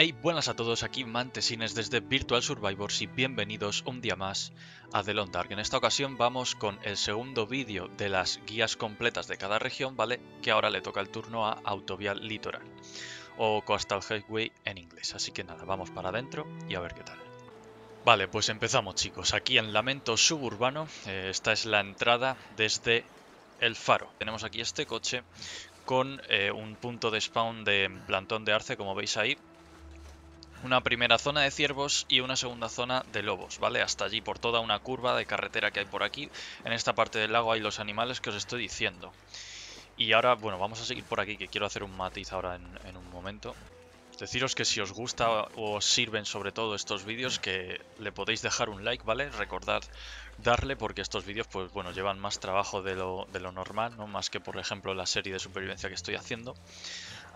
Hey, buenas a todos, aquí Mantesines desde Virtual Survivors y bienvenidos un día más a The Dark. En esta ocasión vamos con el segundo vídeo de las guías completas de cada región, ¿vale? Que ahora le toca el turno a Autovial Litoral o Coastal Highway en inglés. Así que nada, vamos para adentro y a ver qué tal. Vale, pues empezamos chicos. Aquí en Lamento Suburbano, eh, esta es la entrada desde el faro. Tenemos aquí este coche con eh, un punto de spawn de plantón de arce, como veis ahí, una primera zona de ciervos y una segunda zona de lobos, ¿vale? Hasta allí, por toda una curva de carretera que hay por aquí. En esta parte del lago hay los animales que os estoy diciendo. Y ahora, bueno, vamos a seguir por aquí, que quiero hacer un matiz ahora en, un momento. Deciros que si os gusta o os sirven sobre todo estos vídeos, que le podéis dejar un like, ¿vale? Recordad darle porque estos vídeos, pues bueno, llevan más trabajo de lo normal, ¿no? Más que, por ejemplo, la serie de supervivencia que estoy haciendo.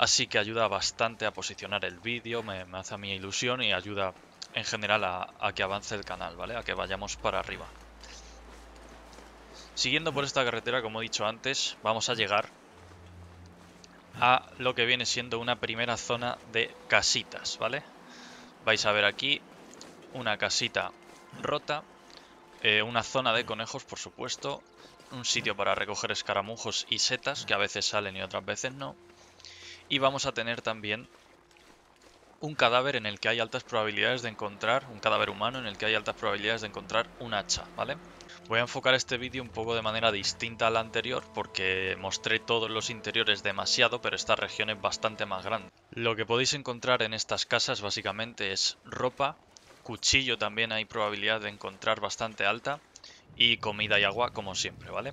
Así que ayuda bastante a posicionar el vídeo, me, hace a ilusión y ayuda en general a, que avance el canal, ¿vale? A que vayamos para arriba. Siguiendo por esta carretera, como he dicho antes, vamos a llegar a lo que viene siendo una primera zona de casitas, ¿vale? Vais a ver aquí una casita rota, eh, una zona de conejos, por supuesto, un sitio para recoger escaramujos y setas, que a veces salen y otras veces no, y vamos a tener también un cadáver en el que hay altas probabilidades de encontrar, un cadáver humano en el que hay altas probabilidades de encontrar un hacha, ¿vale? Voy a enfocar este vídeo un poco de manera distinta a la anterior porque mostré todos los interiores demasiado, pero esta región es bastante más grande. Lo que podéis encontrar en estas casas básicamente es ropa, cuchillo también hay probabilidad de encontrar bastante alta y comida y agua como siempre, ¿vale?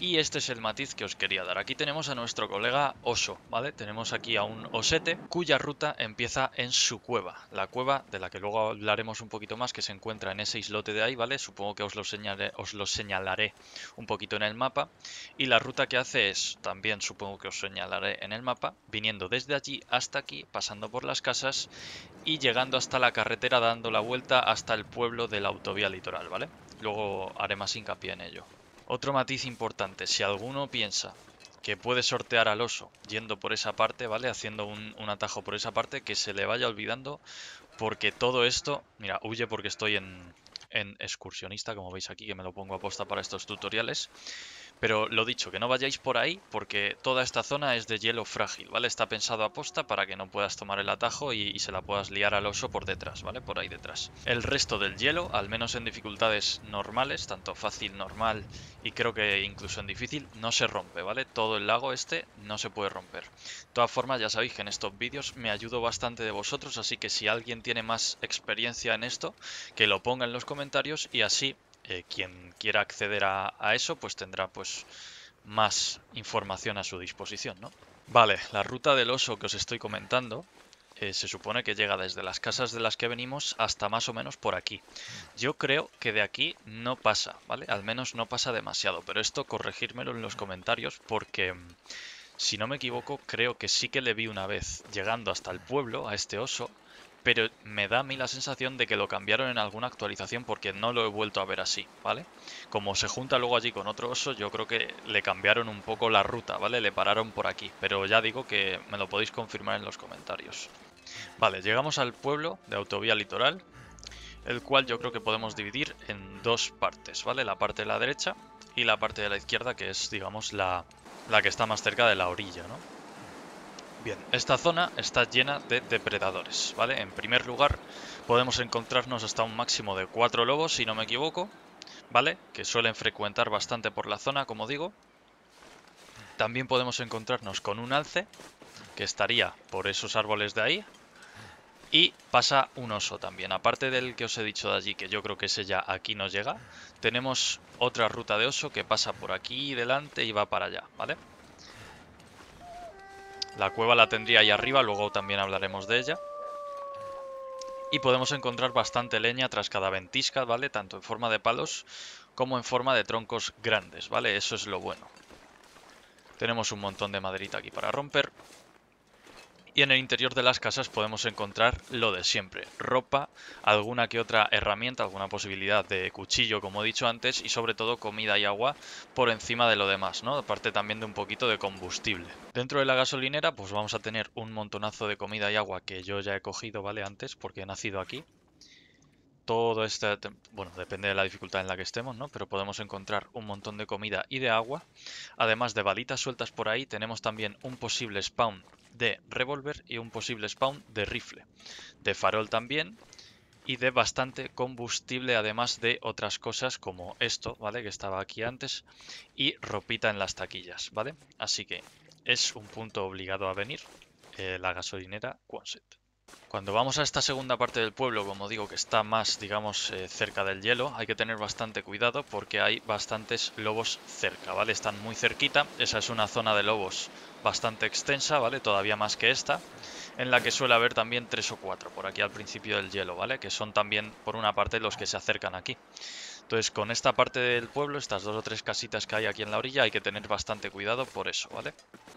Y este es el matiz que os quería dar. Aquí tenemos a nuestro colega Oso, ¿vale? Tenemos aquí a un osete cuya ruta empieza en su cueva. La cueva de la que luego hablaremos un poquito más, que se encuentra en ese islote de ahí, ¿vale? Supongo que os lo, os lo señalaré un poquito en el mapa. Y la ruta que hace es, también supongo que os señalaré en el mapa, viniendo desde allí hasta aquí, pasando por las casas y llegando hasta la carretera, dando la vuelta hasta el pueblo de la autovía litoral, ¿vale? Luego haré más hincapié en ello. Otro matiz importante, si alguno piensa que puede sortear al oso yendo por esa parte, ¿vale? Haciendo un, atajo por esa parte, que se le vaya olvidando porque todo esto... Mira, huye porque estoy en, en excursionista, como veis aquí, que me lo pongo a posta para estos tutoriales. Pero lo dicho, que no vayáis por ahí porque toda esta zona es de hielo frágil, ¿vale? Está pensado a posta para que no puedas tomar el atajo y, y, se la puedas liar al oso por detrás, ¿vale? Por ahí detrás. El resto del hielo, al menos en dificultades normales, tanto fácil, normal y creo que incluso en difícil, no se rompe, ¿vale? Todo el lago este no se puede romper. De todas formas, ya sabéis que en estos vídeos me ayudo bastante de vosotros, así que si alguien tiene más experiencia en esto, que lo ponga en los comentarios y así eh, quien quiera acceder a, eso, pues tendrá pues más información a su disposición, ¿no? Vale, la ruta del oso que os estoy comentando eh, se supone que llega desde las casas de las que venimos hasta más o menos por aquí. Yo creo que de aquí no pasa, ¿vale? Al menos no pasa demasiado, pero esto corregírmelo en los comentarios porque... Mm, si no me equivoco, creo que sí que le vi una vez llegando hasta el pueblo a este oso, pero me da a mí la sensación de que lo cambiaron en alguna actualización porque no lo he vuelto a ver así, ¿vale? Como se junta luego allí con otro oso, yo creo que le cambiaron un poco la ruta, ¿vale? Le pararon por aquí, pero ya digo que me lo podéis confirmar en los comentarios. Vale, llegamos al pueblo de Autovía Litoral, el cual yo creo que podemos dividir en dos partes, ¿vale? La parte de la derecha y la parte de la izquierda, que es, digamos, la, que está más cerca de la orilla, ¿no? Bien, esta zona está llena de depredadores, ¿vale? En primer lugar, podemos encontrarnos hasta un máximo de cuatro lobos, si no me equivoco, ¿vale? Que suelen frecuentar bastante por la zona, como digo. También podemos encontrarnos con un alce, que estaría por esos árboles de ahí. Y pasa un oso también. Aparte del que os he dicho de allí, que yo creo que ese ya aquí no llega, tenemos otra ruta de oso que pasa por aquí delante y va para allá, ¿vale? vale la cueva la tendría ahí arriba, luego también hablaremos de ella. Y podemos encontrar bastante leña tras cada ventisca, ¿vale? Tanto en forma de palos como en forma de troncos grandes, ¿vale? Eso es lo bueno. Tenemos un montón de maderita aquí para romper. Y en el interior de las casas podemos encontrar lo de siempre, ropa, alguna que otra herramienta, alguna posibilidad de cuchillo, como he dicho antes, y sobre todo comida y agua por encima de lo demás, ¿no? Aparte también de un poquito de combustible. Dentro de la gasolinera, pues vamos a tener un montonazo de comida y agua que yo ya he cogido, ¿vale? Antes, porque he nacido aquí. Todo este... Bueno, depende de la dificultad en la que estemos, ¿no? Pero podemos encontrar un montón de comida y de agua. Además de balitas sueltas por ahí, tenemos también un posible spawn de revólver y un posible spawn de rifle, de farol también y de bastante combustible además de otras cosas como esto, ¿vale? Que estaba aquí antes y ropita en las taquillas, ¿vale? Así que es un punto obligado a venir eh, la gasolinera Quonset. Cuando vamos a esta segunda parte del pueblo, como digo, que está más, digamos, eh, cerca del hielo, hay que tener bastante cuidado porque hay bastantes lobos cerca, ¿vale? Están muy cerquita, esa es una zona de lobos bastante extensa, ¿vale? Todavía más que esta, en la que suele haber también tres o cuatro por aquí al principio del hielo, ¿vale? Que son también, por una parte, los que se acercan aquí. Entonces con esta parte del pueblo, estas dos o tres casitas que hay aquí en la orilla, hay que tener bastante cuidado por eso, ¿vale?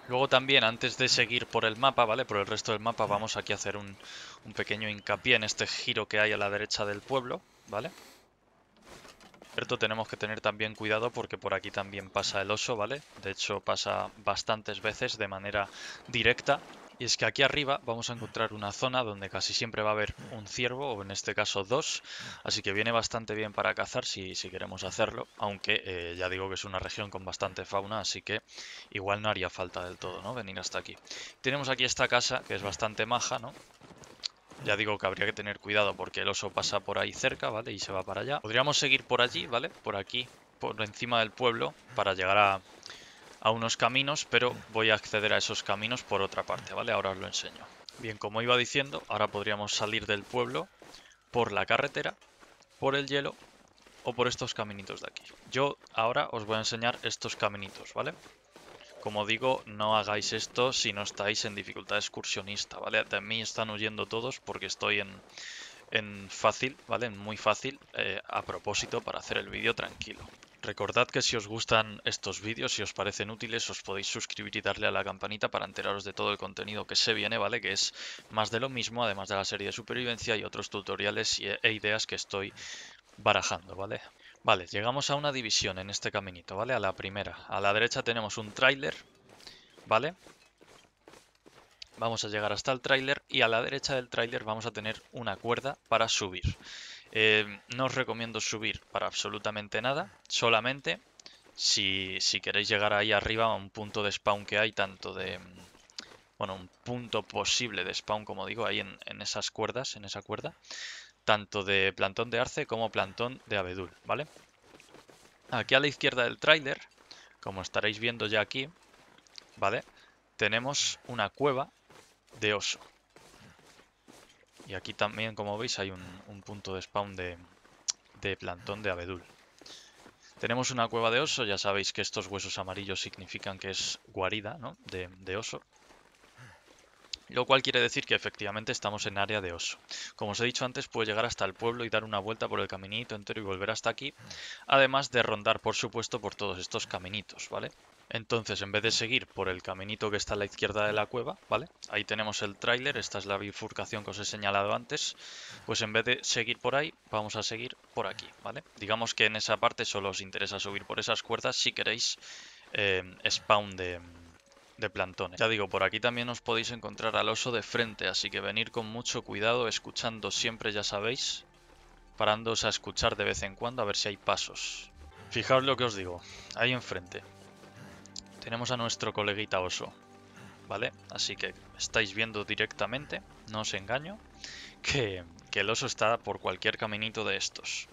Luego también, antes de seguir por el mapa, ¿vale? Por el resto del mapa vamos aquí a hacer un, un pequeño hincapié en este giro que hay a la derecha del pueblo, ¿vale? Cierto, tenemos que tener también cuidado porque por aquí también pasa el oso, ¿vale? De hecho pasa bastantes veces de manera directa y es que aquí arriba vamos a encontrar una zona donde casi siempre va a haber un ciervo, o en este caso dos, así que viene bastante bien para cazar si, queremos hacerlo, aunque eh, ya digo que es una región con bastante fauna, así que igual no haría falta del todo, ¿no? Venir hasta aquí. Tenemos aquí esta casa, que es bastante maja, ¿no? Ya digo que habría que tener cuidado porque el oso pasa por ahí cerca, ¿vale? Y se va para allá. Podríamos seguir por allí, ¿vale? Por aquí, por encima del pueblo, para llegar a a unos caminos, pero voy a acceder a esos caminos por otra parte, ¿vale? Ahora os lo enseño. Bien, como iba diciendo, ahora podríamos salir del pueblo por la carretera, por el hielo o por estos caminitos de aquí. Yo ahora os voy a enseñar estos caminitos, ¿vale? Como digo, no hagáis esto si no estáis en dificultad excursionista, ¿vale? De mí están huyendo todos porque estoy en, en fácil, ¿vale? En muy fácil, eh, a propósito para hacer el vídeo tranquilo. Recordad que si os gustan estos vídeos, si os parecen útiles, os podéis suscribir y darle a la campanita para enteraros de todo el contenido que se viene, ¿vale? Que es más de lo mismo, además de la serie de supervivencia y otros tutoriales eh, e ideas que estoy barajando, ¿vale? Vale, llegamos a una división en este caminito, ¿vale? A la primera. A la derecha tenemos un tráiler, ¿vale? Vamos a llegar hasta el tráiler y a la derecha del tráiler vamos a tener una cuerda para subir. Eh, no os recomiendo subir para absolutamente nada, solamente si, si, queréis llegar ahí arriba a un punto de spawn que hay, tanto de... Bueno, un punto posible de spawn, como digo, ahí en, en esas cuerdas, en esa cuerda, tanto de plantón de arce como plantón de abedul, ¿vale? Aquí a la izquierda del tráiler, como estaréis viendo ya aquí, ¿vale? Tenemos una cueva de oso, y aquí también, como veis, hay un, punto de spawn de, plantón de abedul. Tenemos una cueva de oso, ya sabéis que estos huesos amarillos significan que es guarida ¿no? de, de, oso. Lo cual quiere decir que efectivamente estamos en área de oso. Como os he dicho antes, puedo llegar hasta el pueblo y dar una vuelta por el caminito entero y volver hasta aquí. Además de rondar, por supuesto, por todos estos caminitos, ¿vale? Entonces, en vez de seguir por el caminito que está a la izquierda de la cueva, ¿vale? Ahí tenemos el tráiler, esta es la bifurcación que os he señalado antes. Pues en vez de seguir por ahí, vamos a seguir por aquí, ¿vale? Digamos que en esa parte solo os interesa subir por esas cuerdas si queréis eh, spawn de, plantones. Ya digo, por aquí también os podéis encontrar al oso de frente, así que venir con mucho cuidado, escuchando siempre, ya sabéis, parándoos a escuchar de vez en cuando a ver si hay pasos. Fijaos lo que os digo, ahí enfrente, tenemos a nuestro coleguita oso, ¿vale? Así que estáis viendo directamente, no os engaño, que, el oso está por cualquier caminito de estos.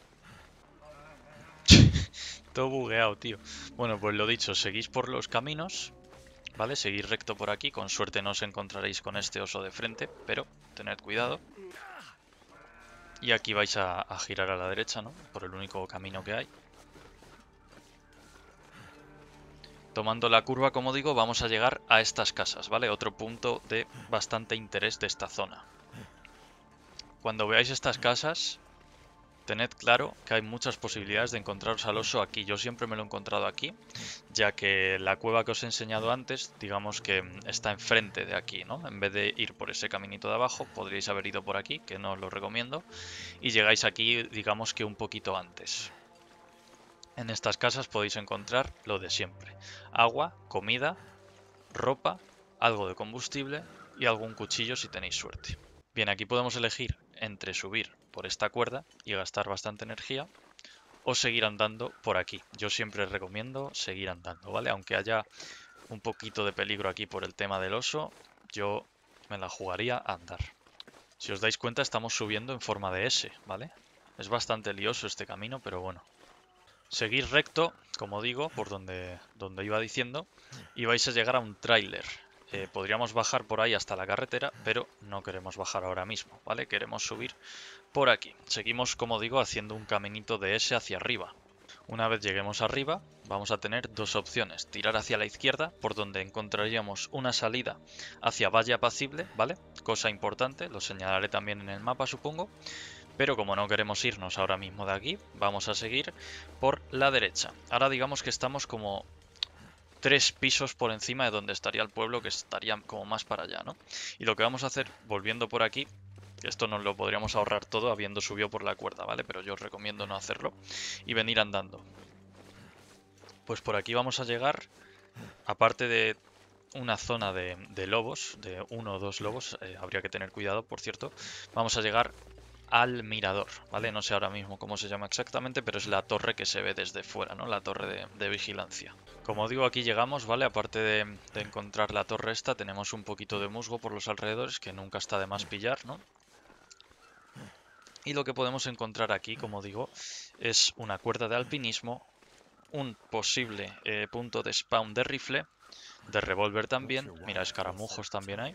Todo bugueado, tío. Bueno, pues lo dicho, seguís por los caminos, ¿vale? Seguís recto por aquí, con suerte no os encontraréis con este oso de frente, pero tened cuidado. Y aquí vais a, a girar a la derecha, ¿no? Por el único camino que hay. Tomando la curva, como digo, vamos a llegar a estas casas, ¿vale? Otro punto de bastante interés de esta zona. Cuando veáis estas casas, tened claro que hay muchas posibilidades de encontraros al oso aquí. Yo siempre me lo he encontrado aquí, ya que la cueva que os he enseñado antes, digamos que está enfrente de aquí, ¿no? En vez de ir por ese caminito de abajo, podríais haber ido por aquí, que no os lo recomiendo, y llegáis aquí, digamos que un poquito antes. En estas casas podéis encontrar lo de siempre. Agua, comida, ropa, algo de combustible y algún cuchillo si tenéis suerte. Bien, aquí podemos elegir entre subir por esta cuerda y gastar bastante energía o seguir andando por aquí. Yo siempre recomiendo seguir andando, ¿vale? Aunque haya un poquito de peligro aquí por el tema del oso, yo me la jugaría a andar. Si os dais cuenta, estamos subiendo en forma de S, ¿vale? Es bastante lioso este camino, pero bueno, Seguir recto, como digo, por donde, donde iba diciendo, y vais a llegar a un tráiler. Eh, podríamos bajar por ahí hasta la carretera, pero no queremos bajar ahora mismo, ¿vale? Queremos subir por aquí. Seguimos, como digo, haciendo un caminito de ese hacia arriba. Una vez lleguemos arriba, vamos a tener dos opciones. Tirar hacia la izquierda, por donde encontraríamos una salida hacia Valle Apacible, ¿vale? Cosa importante, lo señalaré también en el mapa, supongo. Pero como no queremos irnos ahora mismo de aquí, vamos a seguir por la derecha. Ahora digamos que estamos como tres pisos por encima de donde estaría el pueblo, que estaría como más para allá, ¿no? Y lo que vamos a hacer, volviendo por aquí, esto nos lo podríamos ahorrar todo habiendo subido por la cuerda, ¿vale? Pero yo os recomiendo no hacerlo y venir andando. Pues por aquí vamos a llegar, aparte de una zona de, lobos, de uno o dos lobos, eh, habría que tener cuidado, por cierto, vamos a llegar al mirador, ¿vale? No sé ahora mismo cómo se llama exactamente, pero es la torre que se ve desde fuera, ¿no? La torre de, vigilancia. Como digo, aquí llegamos, ¿vale? Aparte de, encontrar la torre esta, tenemos un poquito de musgo por los alrededores, que nunca está de más pillar, ¿no? Y lo que podemos encontrar aquí, como digo, es una cuerda de alpinismo, un posible eh, punto de spawn de rifle, de revólver también, mira, escaramujos también hay,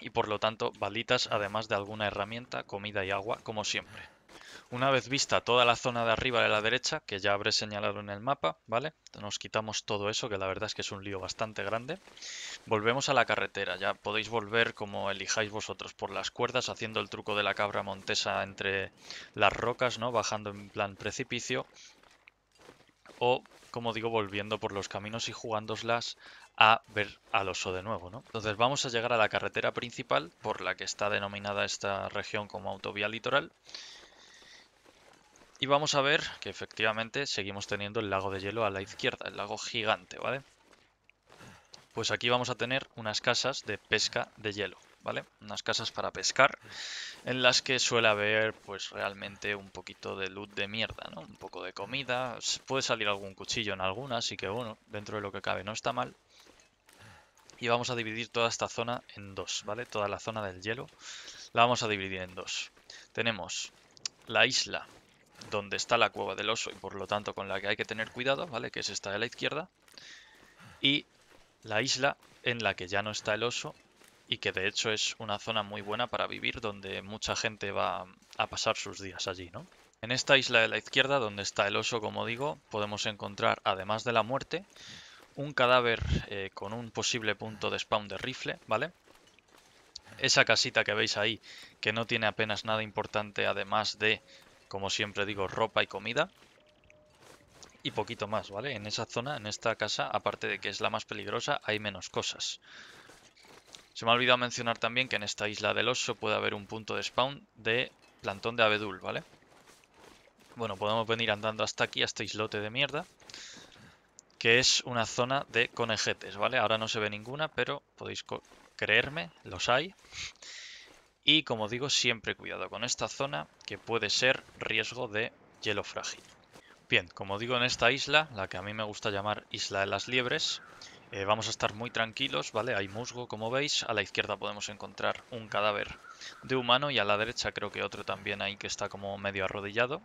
y por lo tanto balitas además de alguna herramienta, comida y agua, como siempre. Una vez vista toda la zona de arriba de la derecha, que ya habré señalado en el mapa, ¿vale? Nos quitamos todo eso, que la verdad es que es un lío bastante grande. Volvemos a la carretera, ya podéis volver como elijáis vosotros, por las cuerdas, haciendo el truco de la cabra montesa entre las rocas, ¿no? Bajando en plan precipicio. O como digo, volviendo por los caminos y jugándoslas a ver al oso de nuevo, ¿no? Entonces vamos a llegar a la carretera principal, por la que está denominada esta región como autovía litoral. Y vamos a ver que efectivamente seguimos teniendo el lago de hielo a la izquierda, el lago gigante, ¿vale? Pues aquí vamos a tener unas casas de pesca de hielo. ¿vale? Unas casas para pescar, en las que suele haber, pues, realmente un poquito de luz de mierda, ¿no? Un poco de comida, puede salir algún cuchillo en alguna, así que, bueno, dentro de lo que cabe no está mal. Y vamos a dividir toda esta zona en dos, ¿vale? Toda la zona del hielo la vamos a dividir en dos. Tenemos la isla donde está la cueva del oso y por lo tanto con la que hay que tener cuidado, ¿vale? Que es esta de la izquierda. Y la isla en la que ya no está el oso y que de hecho es una zona muy buena para vivir donde mucha gente va a pasar sus días allí, ¿no? En esta isla de la izquierda, donde está el oso, como digo, podemos encontrar, además de la muerte, un cadáver eh, con un posible punto de spawn de rifle, ¿vale? Esa casita que veis ahí, que no tiene apenas nada importante, además de, como siempre digo, ropa y comida. Y poquito más, ¿vale? En esa zona, en esta casa, aparte de que es la más peligrosa, hay menos cosas. Se me ha olvidado mencionar también que en esta isla del oso puede haber un punto de spawn de plantón de abedul, ¿vale? Bueno, podemos venir andando hasta aquí, a este islote de mierda, que es una zona de conejetes, ¿vale? Ahora no se ve ninguna, pero podéis creerme, los hay. Y como digo, siempre cuidado con esta zona, que puede ser riesgo de hielo frágil. Bien, como digo, en esta isla, la que a mí me gusta llamar Isla de las Liebres, eh, vamos a estar muy tranquilos, ¿vale? Hay musgo, como veis. A la izquierda podemos encontrar un cadáver de humano y a la derecha creo que otro también ahí que está como medio arrodillado.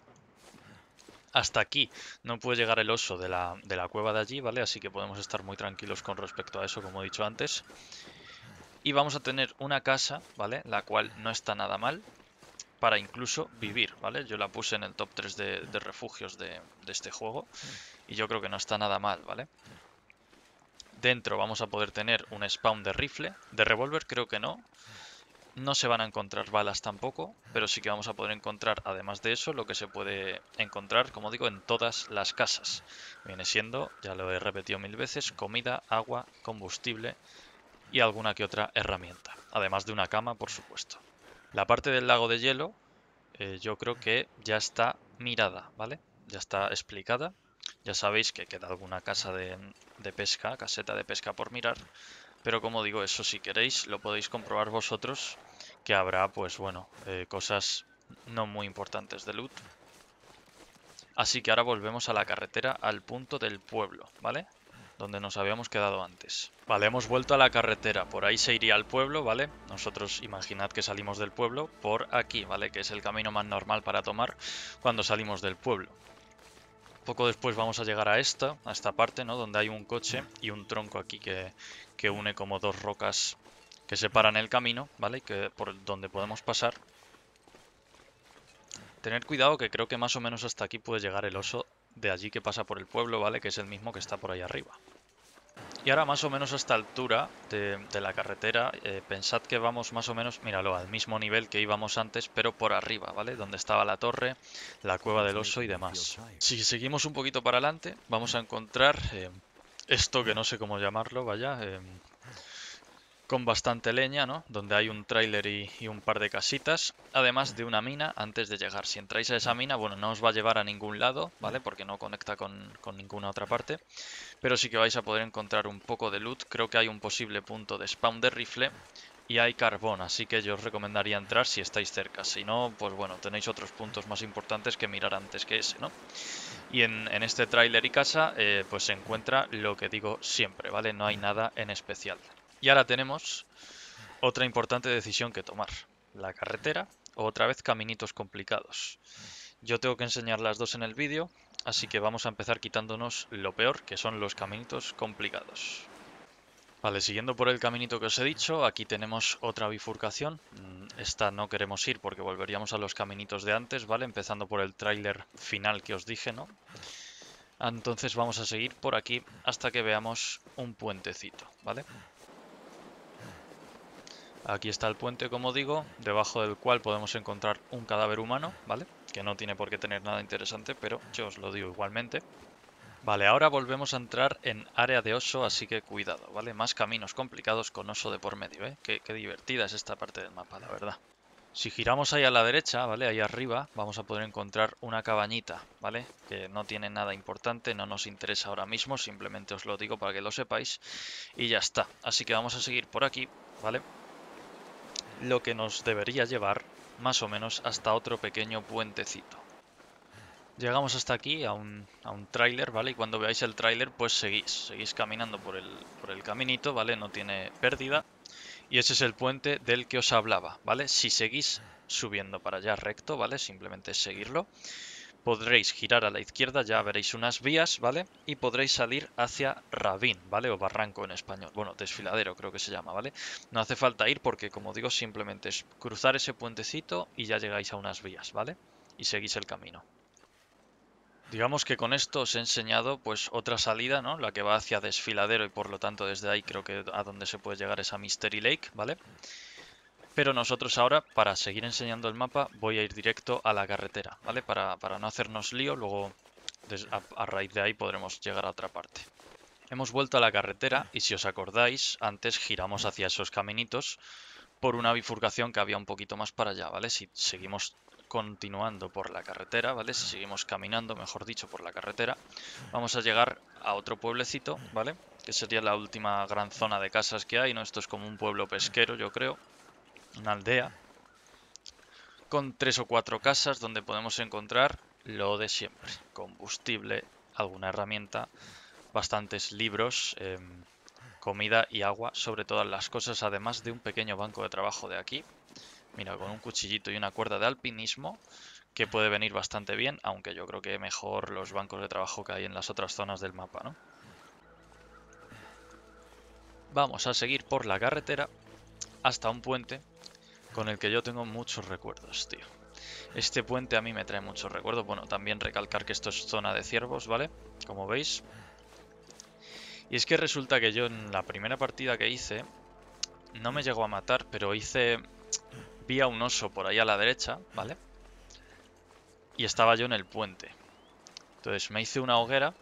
Hasta aquí no puede llegar el oso de la, cueva de allí, ¿vale? Así que podemos estar muy tranquilos con respecto a eso, como he dicho antes. Y vamos a tener una casa, ¿vale? La cual no está nada mal para incluso vivir, ¿vale? Yo la puse en el top 3 de, refugios de, de este juego y yo creo que no está nada mal, ¿vale? Dentro vamos a poder tener un spawn de rifle. De revólver creo que no. No se van a encontrar balas tampoco, pero sí que vamos a poder encontrar, además de eso, lo que se puede encontrar, como digo, en todas las casas. Viene siendo, ya lo he repetido mil veces, comida, agua, combustible y alguna que otra herramienta. Además de una cama, por supuesto. La parte del lago de hielo eh, yo creo que ya está mirada, ¿vale? Ya está explicada. Ya sabéis que queda alguna casa de, pesca, caseta de pesca por mirar, pero como digo, eso si queréis lo podéis comprobar vosotros, que habrá, pues bueno, eh, cosas no muy importantes de loot. Así que ahora volvemos a la carretera, al punto del pueblo, ¿vale? Donde nos habíamos quedado antes. Vale, hemos vuelto a la carretera, por ahí se iría al pueblo, ¿vale? Nosotros imaginad que salimos del pueblo por aquí, ¿vale? Que es el camino más normal para tomar cuando salimos del pueblo poco después vamos a llegar a esta, a esta parte, ¿no? Donde hay un coche y un tronco aquí que, une como dos rocas que separan el camino, ¿vale? que por donde podemos pasar. Tener cuidado que creo que más o menos hasta aquí puede llegar el oso de allí que pasa por el pueblo, ¿vale? Que es el mismo que está por ahí arriba. Y ahora más o menos a esta altura de, la carretera, eh, pensad que vamos más o menos, míralo, al mismo nivel que íbamos antes, pero por arriba, ¿vale? Donde estaba la torre, la cueva del oso y demás. Si seguimos un poquito para adelante, vamos a encontrar eh, esto que no sé cómo llamarlo, vaya, eh, con bastante leña, ¿no? Donde hay un tráiler y, un par de casitas, además de una mina antes de llegar. Si entráis a esa mina, bueno, no os va a llevar a ningún lado, ¿vale? Porque no conecta con, ninguna otra parte, pero sí que vais a poder encontrar un poco de loot. Creo que hay un posible punto de spawn de rifle y hay carbón, así que yo os recomendaría entrar si estáis cerca. Si no, pues bueno, tenéis otros puntos más importantes que mirar antes que ese, ¿no? Y en, este tráiler y casa, eh, pues se encuentra lo que digo siempre, ¿vale? No hay nada en especial. Y ahora tenemos otra importante decisión que tomar. La carretera o otra vez caminitos complicados. Yo tengo que enseñar las dos en el vídeo, así que vamos a empezar quitándonos lo peor, que son los caminitos complicados. Vale, siguiendo por el caminito que os he dicho, aquí tenemos otra bifurcación. Mm, esta no queremos ir porque volveríamos a los caminitos de antes, ¿vale? Empezando por el tráiler final que os dije, ¿no? Entonces vamos a seguir por aquí hasta que veamos un puentecito, ¿vale? vale Aquí está el puente, como digo, debajo del cual podemos encontrar un cadáver humano, ¿vale? Que no tiene por qué tener nada interesante, pero yo os lo digo igualmente. Vale, ahora volvemos a entrar en área de oso, así que cuidado, ¿vale? Más caminos complicados con oso de por medio, ¿eh? Qué, divertida es esta parte del mapa, la verdad. Si giramos ahí a la derecha, ¿vale? Ahí arriba vamos a poder encontrar una cabañita, ¿vale? Que no tiene nada importante, no nos interesa ahora mismo, simplemente os lo digo para que lo sepáis y ya está. Así que vamos a seguir por aquí, ¿vale? lo que nos debería llevar más o menos hasta otro pequeño puentecito. Llegamos hasta aquí, a un, a tráiler, ¿vale? Y cuando veáis el tráiler, pues seguís, seguís caminando por el, por el caminito, ¿vale? No tiene pérdida. Y ese es el puente del que os hablaba, ¿vale? Si seguís subiendo para allá recto, ¿vale? Simplemente seguirlo podréis girar a la izquierda, ya veréis unas vías, ¿vale? Y podréis salir hacia Rabín, ¿vale? O Barranco en español. Bueno, desfiladero creo que se llama, ¿vale? No hace falta ir porque, como digo, simplemente es cruzar ese puentecito y ya llegáis a unas vías, ¿vale? Y seguís el camino. Digamos que con esto os he enseñado pues otra salida, ¿no? La que va hacia Desfiladero y por lo tanto desde ahí creo que a donde se puede llegar es a Mystery Lake, ¿vale? vale pero nosotros ahora, para seguir enseñando el mapa, voy a ir directo a la carretera, ¿vale? Para, no hacernos lío, luego a, a raíz de ahí podremos llegar a otra parte. Hemos vuelto a la carretera y si os acordáis, antes giramos hacia esos caminitos por una bifurcación que había un poquito más para allá, ¿vale? Si seguimos continuando por la carretera, ¿vale? Si seguimos caminando, mejor dicho, por la carretera, vamos a llegar a otro pueblecito, ¿vale? Que sería la última gran zona de casas que hay, ¿no? Esto es como un pueblo pesquero, yo creo una aldea, con tres o cuatro casas donde podemos encontrar lo de siempre. Combustible, alguna herramienta, bastantes libros, em, comida y agua, sobre todas las cosas, además de un pequeño banco de trabajo de aquí. Mira, con un cuchillito y una cuerda de alpinismo, que puede venir bastante bien, aunque yo creo que mejor los bancos de trabajo que hay en las otras zonas del mapa, ¿no? Vamos a seguir por la carretera hasta un puente con el que yo tengo muchos recuerdos, tío. Este puente a mí me trae muchos recuerdos. Bueno, también recalcar que esto es zona de ciervos, ¿vale? Como veis. Y es que resulta que yo en la primera partida que hice, no me llegó a matar, pero hice... Vi a un oso por ahí a la derecha, ¿vale? Y estaba yo en el puente. Entonces me hice una hoguera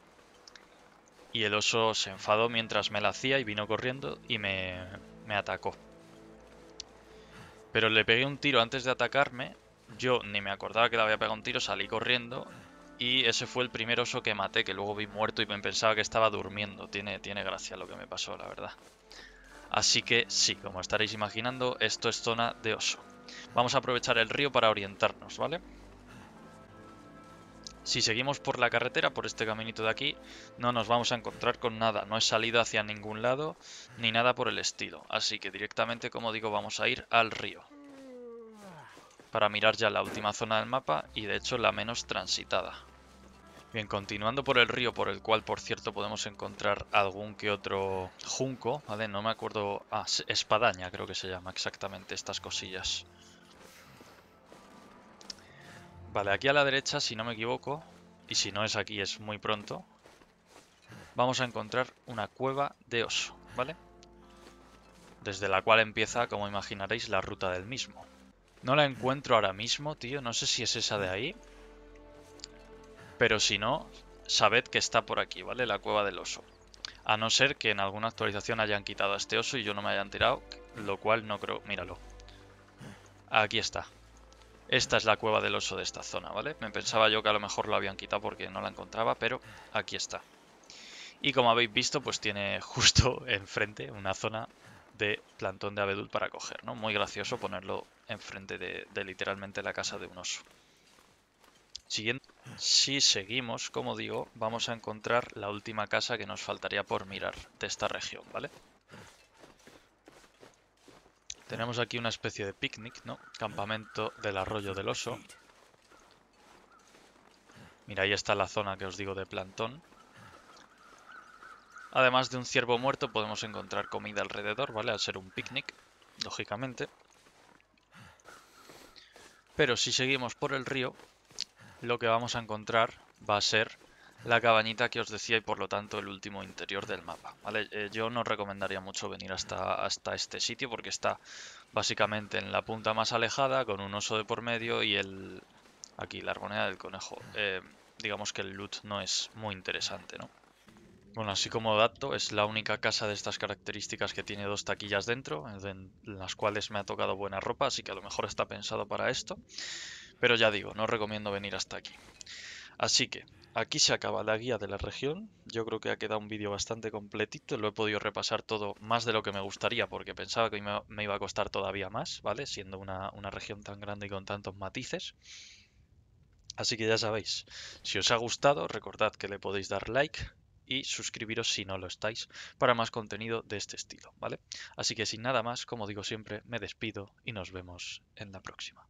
y el oso se enfadó mientras me la hacía y vino corriendo y me, me atacó. Pero le pegué un tiro antes de atacarme. Yo ni me acordaba que le había pegado un tiro, salí corriendo. Y ese fue el primer oso que maté, que luego vi muerto y me pensaba que estaba durmiendo. Tiene, tiene gracia lo que me pasó, la verdad. Así que sí, como estaréis imaginando, esto es zona de oso. Vamos a aprovechar el río para orientarnos, ¿vale? vale si seguimos por la carretera, por este caminito de aquí, no nos vamos a encontrar con nada. No he salido hacia ningún lado ni nada por el estilo. Así que directamente, como digo, vamos a ir al río. Para mirar ya la última zona del mapa y de hecho la menos transitada. Bien, continuando por el río, por el cual, por cierto, podemos encontrar algún que otro junco, ¿vale? No me acuerdo... Ah, espadaña creo que se llama exactamente estas cosillas. Vale, aquí a la derecha, si no me equivoco, y si no es aquí, es muy pronto, vamos a encontrar una cueva de oso, ¿vale? Desde la cual empieza, como imaginaréis, la ruta del mismo. No la encuentro ahora mismo, tío, no sé si es esa de ahí. Pero si no, sabed que está por aquí, ¿vale? La cueva del oso. A no ser que en alguna actualización hayan quitado a este oso y yo no me hayan tirado, lo cual no creo... Míralo. Aquí está. Esta es la cueva del oso de esta zona, ¿vale? Me pensaba yo que a lo mejor lo habían quitado porque no la encontraba, pero aquí está. Y como habéis visto, pues tiene justo enfrente una zona de plantón de abedul para coger, ¿no? Muy gracioso ponerlo enfrente de, literalmente la casa de un oso. Siguiente. Si seguimos, como digo, vamos a encontrar la última casa que nos faltaría por mirar de esta región, ¿vale? vale tenemos aquí una especie de picnic, ¿no? Campamento del arroyo del oso. Mira, ahí está la zona que os digo de plantón. Además de un ciervo muerto, podemos encontrar comida alrededor, ¿vale? Al ser un picnic, lógicamente. Pero si seguimos por el río, lo que vamos a encontrar va a ser la cabañita que os decía y por lo tanto el último interior del mapa. ¿vale? Eh, yo no recomendaría mucho venir hasta, hasta este sitio porque está básicamente en la punta más alejada con un oso de por medio y el... Aquí, la armonía del conejo. Eh, digamos que el loot no es muy interesante, ¿no? Bueno, así como dato, es la única casa de estas características que tiene dos taquillas dentro, en las cuales me ha tocado buena ropa, así que a lo mejor está pensado para esto. Pero ya digo, no recomiendo venir hasta aquí. Así que, Aquí se acaba la guía de la región. Yo creo que ha quedado un vídeo bastante completito. Lo he podido repasar todo más de lo que me gustaría porque pensaba que me iba a costar todavía más, ¿vale? Siendo una, una región tan grande y con tantos matices. Así que ya sabéis, si os ha gustado, recordad que le podéis dar like y suscribiros si no lo estáis para más contenido de este estilo, ¿vale? Así que sin nada más, como digo siempre, me despido y nos vemos en la próxima.